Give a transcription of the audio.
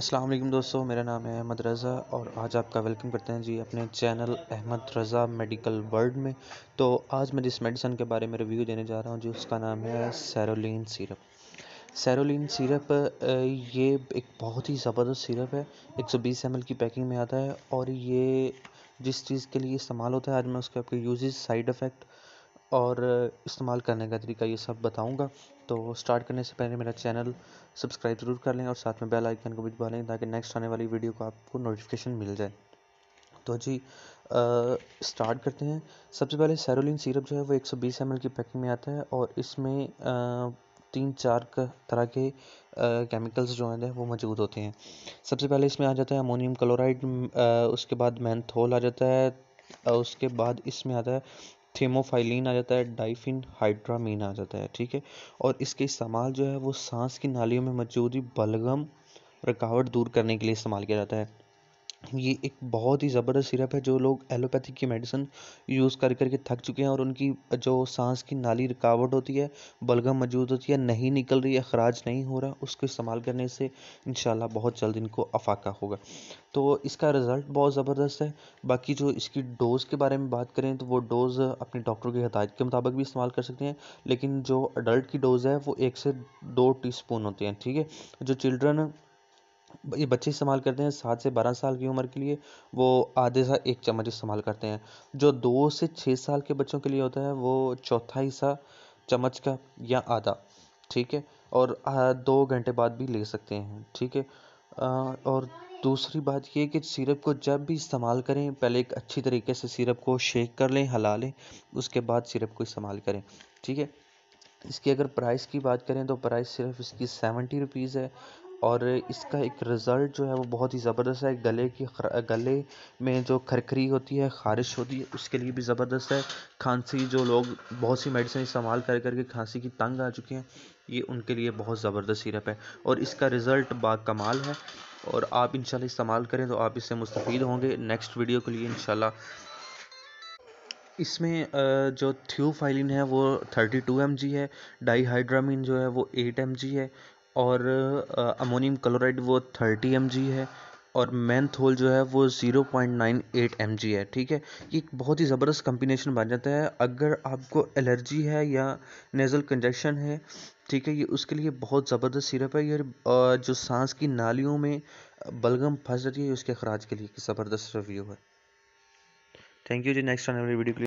अस्सलाम वालेकुम दोस्तों मेरा नाम है अहमद रज़ा और आज आपका वेलकम करते हैं जी अपने channel Ahmad Raza medical world में तो आज मैं जिस मेडिसन के बारे में रिव्यू देने जा रहा हूँ जी उसका नाम है सैरोलिन सिरप सैरोलिन सिरप ये एक बहुत ही ज़बरदस्त सिरप है 120 एल की पैकिंग में आता है और ये जिस चीज़ के लिए इस्तेमाल होता है आज मैं उसके आपके यूज साइड इफ़ेक्ट और इस्तेमाल करने का तरीका ये सब बताऊँगा तो स्टार्ट करने से पहले मेरा चैनल सब्सक्राइब ज़रूर कर लें और साथ में बेल आइकन को भी दबा लें ताकि नेक्स्ट आने वाली वीडियो को आपको नोटिफिकेशन मिल जाए तो जी स्टार्ट करते हैं सबसे पहले सैरोलिन सिरप जो है वो 120 सौ की पैकिंग में आता है और इसमें तीन चार तरह के केमिकल्स जो हैं वो मौजूद होते हैं सबसे पहले इसमें आ जाता है अमोनियम क्लोराइड उसके बाद मैंथोल आ जाता है उसके बाद इसमें आता है थेमोफाइलिन आ जाता है डाइफिन हाइड्रामीन आ जाता है ठीक है और इसके इस्तेमाल जो है वो सांस की नालियों में मौजूद बलगम रुकावट दूर करने के लिए इस्तेमाल किया जाता है ये एक बहुत ही ज़बरदस्त सिरप है जो लोग एलोपैथी की मेडिसिन यूज़ कर करके थक चुके हैं और उनकी जो सांस की नाली रुकावट होती है बलगम मौजूद होती है नहीं निकल रही है अखराज नहीं हो रहा उसको इस्तेमाल करने से इन बहुत जल्द इनको अफाका होगा तो इसका रिज़ल्ट बहुत ज़बरदस्त है बाकी जो इसकी डोज़ के बारे में बात करें तो वो डोज़ अपने डॉक्टर की हदायत के मुताबिक भी इस्तेमाल कर सकते हैं लेकिन जो अडल्ट की डोज़ है वो एक से दो टी होते हैं ठीक है जो चिल्ड्रन ये बच्चे इस्तेमाल करते हैं सात से बारह साल की उम्र के लिए वो आधे सा एक चम्मच इस्तेमाल करते हैं जो दो से छः साल के बच्चों के लिए होता है वो चौथा हिस्सा चम्मच का या आधा ठीक है और दो घंटे बाद भी ले सकते हैं ठीक है और दूसरी बात यह कि सिरप को जब भी इस्तेमाल करें पहले एक अच्छी तरीके से सिरप को शेक कर लें हला लें उसके बाद सिरप को इस्तेमाल करें ठीक है इसकी अगर प्राइस की बात करें तो प्राइस सिर्फ इसकी सेवेंटी रुपीज़ है और इसका एक रिज़ल्ट जो है वो बहुत ही ज़बरदस्त है गले की गले में जो खरखरी होती है ख़ारिश होती है उसके लिए भी ज़बरदस्त है खांसी जो लोग बहुत सी मेडिसिन इस्तेमाल कर करके खांसी की तंग आ चुके हैं ये उनके लिए बहुत ज़बरदस्त सिरप है और इसका रिज़ल्ट बाकमाल है और आप इन इस्तेमाल करें तो आप इससे मुस्तफ़ होंगे नेक्स्ट वीडियो के लिए इन इसमें जो थ्यूफाइलिन है वो 32 टू है डाईहाइड्रामिन जो है वो 8 एम है और अमोनियम क्लोराइड वो थर्टी एम है और मैंथोल जो है वो zero point nine eight M है ठीक है ये बहुत ही ज़बरदस्त कम्बिनेशन बन जाता है अगर आपको एलर्जी है या नेज़ल कंजेक्शन है ठीक है ये उसके लिए बहुत ज़बरदस्त सिरप है ये जो सांस की नालियों में बलगम फंस रही है उसके अखराज के लिए ज़बरदस्त रिव्यू है थैंक यू जी नेक्स्ट आने वाली वीडियो